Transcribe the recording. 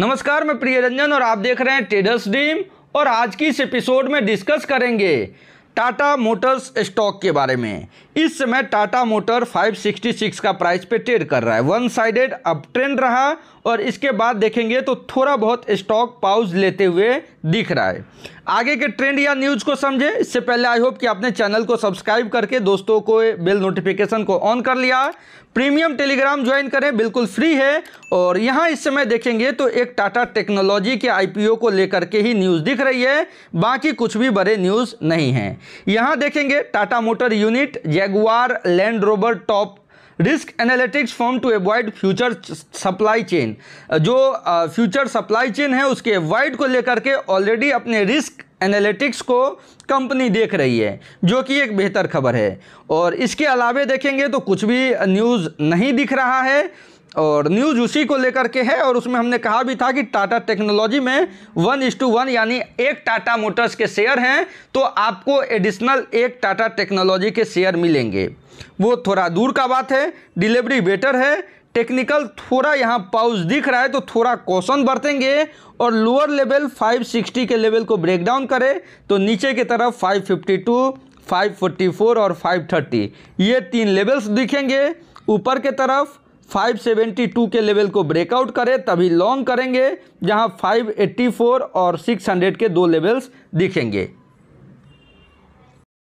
नमस्कार मैं प्रिय रंजन और आप देख रहे हैं ट्रेडर्स ड्रीम और आज की इस एपिसोड में डिस्कस करेंगे टाटा मोटर्स स्टॉक के बारे में इस समय टाटा मोटर 566 का प्राइस पे ट्रेड कर रहा है वन साइडेड अप ट्रेंड रहा और इसके बाद देखेंगे तो थोड़ा बहुत स्टॉक पाउज लेते हुए दिख रहा है आगे के ट्रेंड या न्यूज़ को समझे इससे पहले आई होप कि आपने चैनल को सब्सक्राइब करके दोस्तों को बेल नोटिफिकेशन को ऑन कर लिया प्रीमियम टेलीग्राम ज्वाइन करें बिल्कुल फ्री है और यहाँ इस समय देखेंगे तो एक टाटा टेक्नोलॉजी के आईपीओ को लेकर के ही न्यूज़ दिख रही है बाकी कुछ भी बड़े न्यूज़ नहीं हैं यहाँ देखेंगे Tata motor unit Jaguar land रोबर top risk analytics firm to avoid future supply chain जो फ्यूचर सप्लाई चेन है उसके अवॉइड को लेकर के ऑलरेडी अपने रिस्क एनालिटिक्स को कंपनी देख रही है जो कि एक बेहतर खबर है और इसके अलावा देखेंगे तो कुछ भी न्यूज़ नहीं दिख रहा है और न्यूज़ उसी को लेकर के है और उसमें हमने कहा भी था कि टाटा टेक्नोलॉजी में वन इज टू वन यानी एक टाटा मोटर्स के शेयर हैं तो आपको एडिशनल एक टाटा टेक्नोलॉजी के शेयर मिलेंगे वो थोड़ा दूर का बात है डिलीवरी बेटर है टेक्निकल थोड़ा यहाँ पाउज दिख रहा है तो थोड़ा कौशन बरतेंगे और लोअर लेवल 560 के लेवल को ब्रेक डाउन करें तो नीचे की तरफ 552, 544 और 530 ये तीन लेवल्स दिखेंगे ऊपर के तरफ 572 के लेवल को ब्रेकआउट करे तभी लॉन्ग करेंगे जहां 584 और 600 के दो लेवल्स दिखेंगे